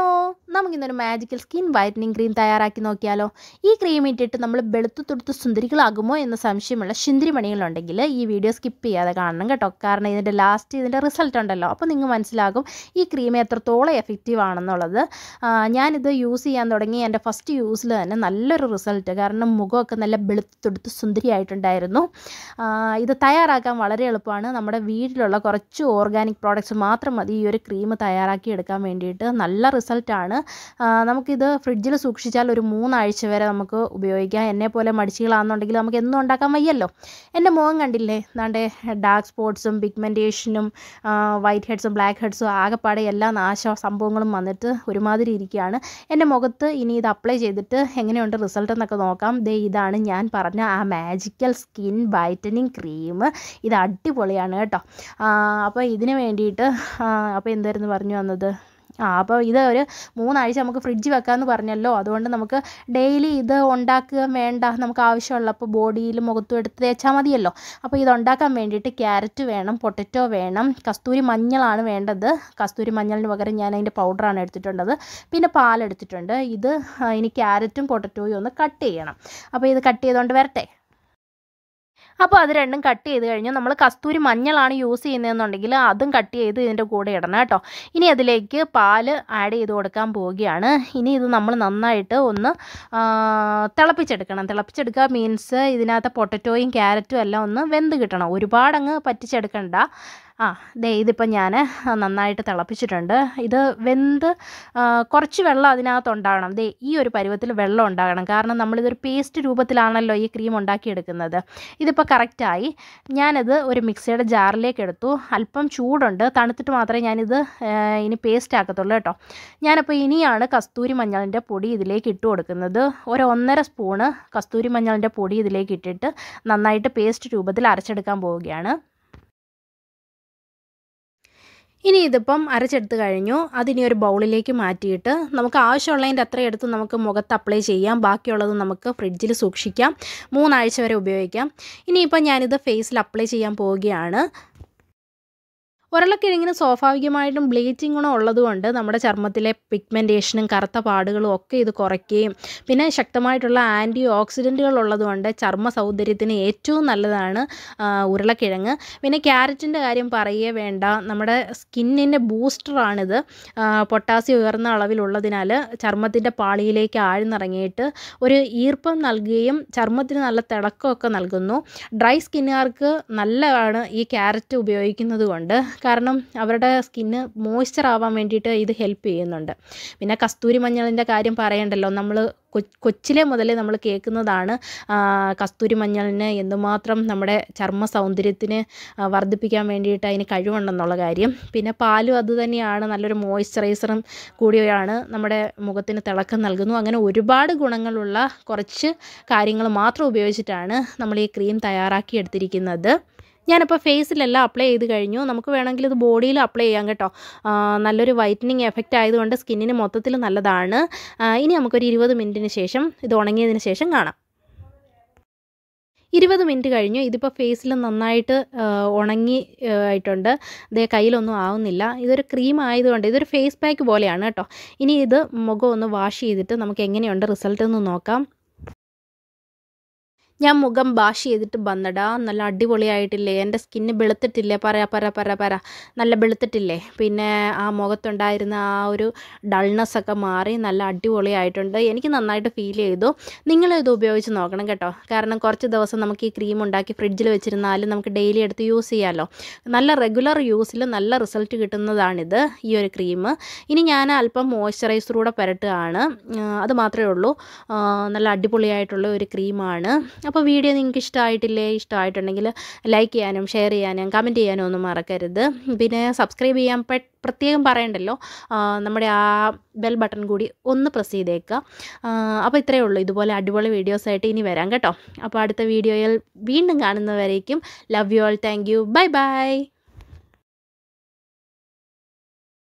hello നമുക്കിന്നൊരു magical skin whitening cream തയ്യാറാക്കി നോക്കിയാലോ ഈ ക്രീം ഇട്ടിട്ട് നമ്മൾ വെളുത്ത് തൊടുത്ത് സുന്ദരികളാകുമോ എന്ന സംശയമുള്ള മണികളുണ്ടെങ്കിൽ ഈ വീഡിയോ സ്കിപ്പ് ചെയ്യാതെ കാണണം കേട്ടോ കാരണം ഇതിൻ്റെ ലാസ്റ്റ് ഇതിൻ്റെ റിസൾട്ട് ഉണ്ടല്ലോ അപ്പോൾ നിങ്ങൾ മനസ്സിലാകും ഈ ക്രീം എത്രത്തോളം എഫക്റ്റീവ് ആണെന്നുള്ളത് ഞാനിത് യൂസ് ചെയ്യാൻ തുടങ്ങി എൻ്റെ ഫസ്റ്റ് യൂസിൽ തന്നെ നല്ലൊരു റിസൾട്ട് കാരണം മുഖമൊക്കെ നല്ല വെളുത്ത് തൊടുത്ത് സുന്ദരിയായിട്ടുണ്ടായിരുന്നു ഇത് തയ്യാറാക്കാൻ വളരെ എളുപ്പമാണ് നമ്മുടെ വീട്ടിലുള്ള കുറച്ച് ഓർഗാനിക് പ്രോഡക്റ്റ്സ് മാത്രം മതി ഈ ഒരു ക്രീം തയ്യാറാക്കി എടുക്കാൻ വേണ്ടിയിട്ട് നല്ല റിസൾട്ട് റിസൾട്ടാണ് നമുക്കിത് ഫ്രിഡ്ജിൽ സൂക്ഷിച്ചാൽ ഒരു മൂന്നാഴ്ച വരെ നമുക്ക് ഉപയോഗിക്കാം എന്നെ പോലെ മടിച്ചുകളാണെന്നുണ്ടെങ്കിൽ നമുക്ക് എന്നും ഉണ്ടാക്കാൻ വയ്യല്ലോ എൻ്റെ മുഖം കണ്ടില്ലേ നാണ്ടെ ഡാർക്ക് സ്പോട്ട്സും പിഗ്മെൻറ്റേഷനും വൈറ്റ് ഹെഡ്സും ബ്ലാക്ക് ഹെഡ്സും ആകെപ്പാടെ എല്ലാ നാശ സംഭവങ്ങളും വന്നിട്ട് ഒരുമാതിരി ഇരിക്കുകയാണ് എൻ്റെ മുഖത്ത് ഇനി ഇത് അപ്ലൈ ചെയ്തിട്ട് എങ്ങനെയുണ്ട് റിസൾട്ട് എന്നൊക്കെ നോക്കാം ദേ ഇതാണ് ഞാൻ പറഞ്ഞ ആ മാജിക്കൽ സ്കിൻ വൈറ്റനിങ് ക്രീം ഇത് അടിപൊളിയാണ് കേട്ടോ അപ്പോൾ ഇതിന് വേണ്ടിയിട്ട് അപ്പോൾ എന്തായിരുന്നു പറഞ്ഞു വന്നത് ആ അപ്പോൾ ഇത് ഒരു മൂന്നാഴ്ച നമുക്ക് ഫ്രിഡ്ജ് വെക്കാമെന്ന് പറഞ്ഞല്ലോ അതുകൊണ്ട് നമുക്ക് ഡെയിലി ഇത് ഉണ്ടാക്കുക വേണ്ട നമുക്ക് ആവശ്യമുള്ളപ്പോൾ ബോഡിയിൽ മുഖത്തും എടുത്ത് തേച്ചാൽ മതിയല്ലോ അപ്പോൾ ഇത് ഉണ്ടാക്കാൻ വേണ്ടിയിട്ട് ക്യാരറ്റ് വേണം പൊട്ടറ്റോ വേണം കസ്തൂരി മഞ്ഞളാണ് വേണ്ടത് കസ്തൂരി മഞ്ഞളിന് പകരം ഞാൻ അതിൻ്റെ പൗഡറാണ് എടുത്തിട്ടുള്ളത് പിന്നെ പാലെടുത്തിട്ടുണ്ട് ഇത് ഇനി ക്യാരറ്റും പൊട്ടറ്റോയും ഒന്ന് കട്ട് ചെയ്യണം അപ്പോൾ ഇത് കട്ട് ചെയ്തുകൊണ്ട് വരട്ടെ അപ്പോൾ അത് രണ്ടും കട്ട് ചെയ്ത് കഴിഞ്ഞാൽ നമ്മൾ കസ്തൂരി മഞ്ഞളാണ് യൂസ് ചെയ്യുന്നതെന്നുണ്ടെങ്കിൽ അതും കട്ട് ചെയ്ത് ഇതിൻ്റെ കൂടെ ഇടണം കേട്ടോ ഇനി അതിലേക്ക് പാല് ആഡ് ചെയ്ത് കൊടുക്കാൻ പോവുകയാണ് ഇനി ഇത് നമ്മൾ നന്നായിട്ട് ഒന്ന് തിളപ്പിച്ചെടുക്കണം തിളപ്പിച്ചെടുക്കുക മീൻസ് ഇതിനകത്ത് പൊട്ടറ്റോയും ക്യാരറ്റും എല്ലാം ഒന്ന് വെന്ത് കിട്ടണം ഒരുപാടങ്ങ് പറ്റിച്ചെടുക്കണ്ട ആ ദേ ഇതിപ്പോൾ ഞാൻ നന്നായിട്ട് തിളപ്പിച്ചിട്ടുണ്ട് ഇത് വെന്ത് കുറച്ച് വെള്ളം അതിനകത്ത് ഉണ്ടാകണം ദേ ഈ ഒരു പരുവത്തിൽ വെള്ളം ഉണ്ടാകണം കാരണം നമ്മളിതൊരു പേസ്റ്റ് രൂപത്തിലാണല്ലോ ഈ ക്രീം ഉണ്ടാക്കിയെടുക്കുന്നത് ഇതിപ്പോൾ കറക്റ്റായി ഞാനത് ഒരു മിക്സിയുടെ ജാറിലേക്ക് എടുത്തു അല്പം ചൂടുണ്ട് തണുത്തിട്ട് മാത്രമേ ഞാനിത് ഇനി പേസ്റ്റ് ആക്കത്തുള്ളൂ കേട്ടോ ഞാനപ്പോൾ ഇനിയാണ് കസ്തൂരി മഞ്ഞളിൻ്റെ പൊടി ഇതിലേക്ക് ഇട്ട് കൊടുക്കുന്നത് ഒരു ഒന്നര സ്പൂണ് കസ്തൂരി മഞ്ഞളിൻ്റെ പൊടി ഇതിലേക്ക് ഇട്ടിട്ട് നന്നായിട്ട് പേസ്റ്റ് രൂപത്തിൽ അരച്ചെടുക്കാൻ പോവുകയാണ് ഇനി ഇതിപ്പം അരച്ചെടുത്ത് കഴിഞ്ഞു അതിനി ഒരു ബൗളിലേക്ക് മാറ്റിയിട്ട് നമുക്ക് ആവശ്യമുള്ളതിൻ്റെ അത്ര എടുത്ത് നമുക്ക് മുഖത്ത് അപ്ലൈ ചെയ്യാം ബാക്കിയുള്ളത് നമുക്ക് ഫ്രിഡ്ജിൽ സൂക്ഷിക്കാം മൂന്നാഴ്ച വരെ ഉപയോഗിക്കാം ഇനിയിപ്പം ഞാനിത് ഫേസിൽ അപ്ലൈ ചെയ്യാൻ പോവുകയാണ് ഉരുളക്കിഴങ്ങിന് സ്വാഭാവികമായിട്ടും ബ്ലീച്ചിങ് ഗുണം ഉള്ളതുകൊണ്ട് നമ്മുടെ ചർമ്മത്തിലെ പിഗ്മെൻറ്റേഷനും കറുത്ത പാടുകളും ഒക്കെ ഇത് കുറയ്ക്കുകയും പിന്നെ ശക്തമായിട്ടുള്ള ആൻറ്റി ഓക്സിഡൻറ്റുകൾ ഉള്ളതുകൊണ്ട് ചർമ്മ സൗന്ദര്യത്തിന് ഏറ്റവും നല്ലതാണ് ഉരുളക്കിഴങ്ങ് പിന്നെ ക്യാരറ്റിൻ്റെ കാര്യം പറയേ വേണ്ട നമ്മുടെ സ്കിന്നിൻ്റെ ബൂസ്റ്ററാണിത് പൊട്ടാസ്യം ഉയർന്ന അളവിലുള്ളതിനാൽ ചർമ്മത്തിൻ്റെ പാളിയിലേക്ക് ആഴ്ന്നിറങ്ങിയിട്ട് ഒരു ഈർപ്പം നൽകുകയും ചർമ്മത്തിന് നല്ല തിളക്കമൊക്കെ നൽകുന്നു ഡ്രൈ സ്കിന്നുകാർക്ക് നല്ലതാണ് ഈ ക്യാരറ്റ് ഉപയോഗിക്കുന്നത് കൊണ്ട് കാരണം അവരുടെ സ്കിന്ന് മോയ്സ്ചർ ആവാൻ വേണ്ടിയിട്ട് ഇത് ഹെൽപ്പ് ചെയ്യുന്നുണ്ട് പിന്നെ കസ്തൂരി മഞ്ഞളിൻ്റെ കാര്യം പറയണ്ടല്ലോ നമ്മൾ കൊച്ചിലെ മുതലേ നമ്മൾ കേൾക്കുന്നതാണ് കസ്തൂരി മഞ്ഞളിന് എന്തുമാത്രം നമ്മുടെ ചർമ്മ സൗന്ദര്യത്തിന് വർദ്ധിപ്പിക്കാൻ വേണ്ടിയിട്ട് അതിന് കഴിവുണ്ടെന്നുള്ള കാര്യം പിന്നെ പാലും അതുതന്നെയാണ് നല്ലൊരു മോയ്സ്ചറൈസറും കൂടിയാണ് നമ്മുടെ മുഖത്തിന് തിളക്കം നൽകുന്നു അങ്ങനെ ഒരുപാട് ഗുണങ്ങളുള്ള കുറച്ച് കാര്യങ്ങൾ മാത്രം ഉപയോഗിച്ചിട്ടാണ് നമ്മൾ ഈ ക്രീം തയ്യാറാക്കി എടുത്തിരിക്കുന്നത് ഞാനിപ്പോൾ ഫേസിലെല്ലാം അപ്ലൈ ചെയ്ത് കഴിഞ്ഞു നമുക്ക് വേണമെങ്കിൽ ഇത് ബോഡിയിൽ അപ്ലൈ ചെയ്യാം കേട്ടോ നല്ലൊരു വൈറ്റനിങ് എഫക്റ്റ് ആയതുകൊണ്ട് സ്കിന്നിന് മൊത്തത്തിൽ നല്ലതാണ് ഇനി നമുക്കൊരു ഇരുപത് മിനിറ്റിന് ശേഷം ഇത് ഉണങ്ങിയതിന് ശേഷം കാണാം ഇരുപത് മിനിറ്റ് കഴിഞ്ഞു ഇതിപ്പോൾ ഫേസിൽ നന്നായിട്ട് ഉണങ്ങി ആയിട്ടുണ്ട് ഇതേ കയ്യിലൊന്നും ആവുന്നില്ല ഇതൊരു ക്രീം ആയതുകൊണ്ട് ഇതൊരു ഫേസ് പാക്ക് പോലെയാണ് കേട്ടോ ഇനി ഇത് മുഖം ഒന്ന് വാഷ് ചെയ്തിട്ട് നമുക്ക് എങ്ങനെയുണ്ട് റിസൾട്ട് എന്ന് നോക്കാം ഞാൻ മുഖം ബാഷ് ചെയ്തിട്ട് വന്നടാ നല്ല അടിപൊളിയായിട്ടില്ലേ എൻ്റെ സ്കിന്ന് വെളുത്തിട്ടില്ലേ പറ പറ പറ പറ നല്ല വെളുത്തിട്ടില്ലേ പിന്നെ ആ മുഖത്തുണ്ടായിരുന്ന ആ ഒരു ഡൾനെസ് ഒക്കെ മാറി നല്ല അടിപൊളിയായിട്ടുണ്ട് എനിക്ക് നന്നായിട്ട് ഫീൽ ചെയ്തു നിങ്ങൾ ഇത് ഉപയോഗിച്ച് നോക്കണം കേട്ടോ കാരണം കുറച്ച് ദിവസം നമുക്ക് ഈ ക്രീം ഉണ്ടാക്കി ഫ്രിഡ്ജിൽ വെച്ചിരുന്നാലും നമുക്ക് ഡെയിലി എടുത്ത് യൂസ് ചെയ്യാമല്ലോ നല്ല റെഗുലർ യൂസിൽ നല്ല റിസൾട്ട് കിട്ടുന്നതാണിത് ഈ ഒരു ക്രീം ഇനി ഞാൻ അല്പം മോയ്സ്ചറൈസറൂടെ കൂടെ പുരട്ടുകയാണ് അത് മാത്രമേ ഉള്ളൂ നല്ല അടിപൊളിയായിട്ടുള്ള ഒരു ക്രീമാണ് അപ്പോൾ വീഡിയോ നിങ്ങൾക്ക് ഇഷ്ടമായിട്ടില്ലേ ഇഷ്ടമായിട്ടുണ്ടെങ്കിൽ ലൈക്ക് ചെയ്യാനും ഷെയർ ചെയ്യാനും കമൻറ്റ് ചെയ്യാനും ഒന്നും മറക്കരുത് പിന്നെ സബ്സ്ക്രൈബ് ചെയ്യാൻ പ്രത്യേകം പറയണ്ടല്ലോ നമ്മുടെ ആ ബെൽ ബട്ടൺ കൂടി ഒന്ന് പ്രസ് ചെയ്തേക്കുക അപ്പോൾ ഇത്രയേ ഉള്ളൂ ഇതുപോലെ അടിപൊളി വീഡിയോസായിട്ട് ഇനി വരാം കേട്ടോ അപ്പോൾ അടുത്ത വീഡിയോയിൽ വീണ്ടും കാണുന്നവരേക്കും love you all thank you bye by